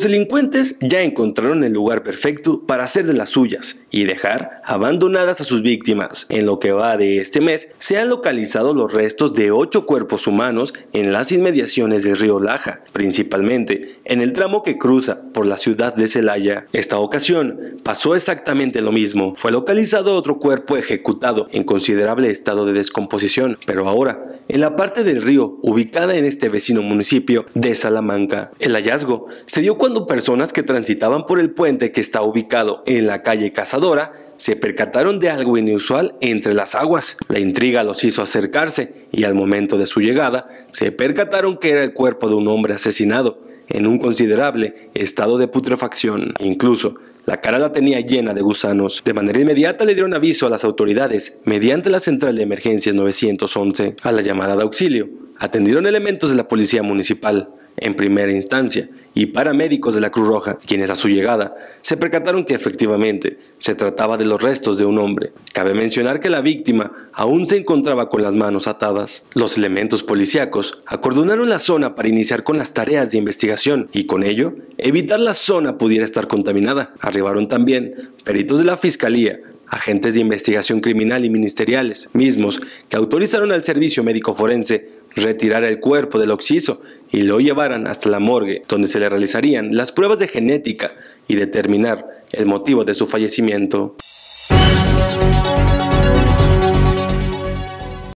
Los delincuentes ya encontraron el lugar perfecto para hacer de las suyas y dejar abandonadas a sus víctimas. En lo que va de este mes, se han localizado los restos de ocho cuerpos humanos en las inmediaciones del río Laja, principalmente en el tramo que cruza por la ciudad de Celaya. Esta ocasión pasó exactamente lo mismo. Fue localizado otro cuerpo ejecutado en considerable estado de descomposición, pero ahora en la parte del río ubicada en este vecino municipio de Salamanca. El hallazgo se dio cuando personas que transitaban por el puente que está ubicado en la calle Cazadora se percataron de algo inusual entre las aguas. La intriga los hizo acercarse y al momento de su llegada se percataron que era el cuerpo de un hombre asesinado en un considerable estado de putrefacción. Incluso la cara la tenía llena de gusanos. De manera inmediata le dieron aviso a las autoridades mediante la central de emergencias 911. A la llamada de auxilio, atendieron elementos de la Policía Municipal en primera instancia y paramédicos de la Cruz Roja, quienes a su llegada se percataron que efectivamente se trataba de los restos de un hombre. Cabe mencionar que la víctima aún se encontraba con las manos atadas. Los elementos policíacos acordonaron la zona para iniciar con las tareas de investigación y con ello evitar la zona pudiera estar contaminada. Arribaron también peritos de la Fiscalía, agentes de investigación criminal y ministeriales, mismos que autorizaron al servicio médico forense retirar el cuerpo del occiso y lo llevaran hasta la morgue, donde se le realizarían las pruebas de genética y determinar el motivo de su fallecimiento.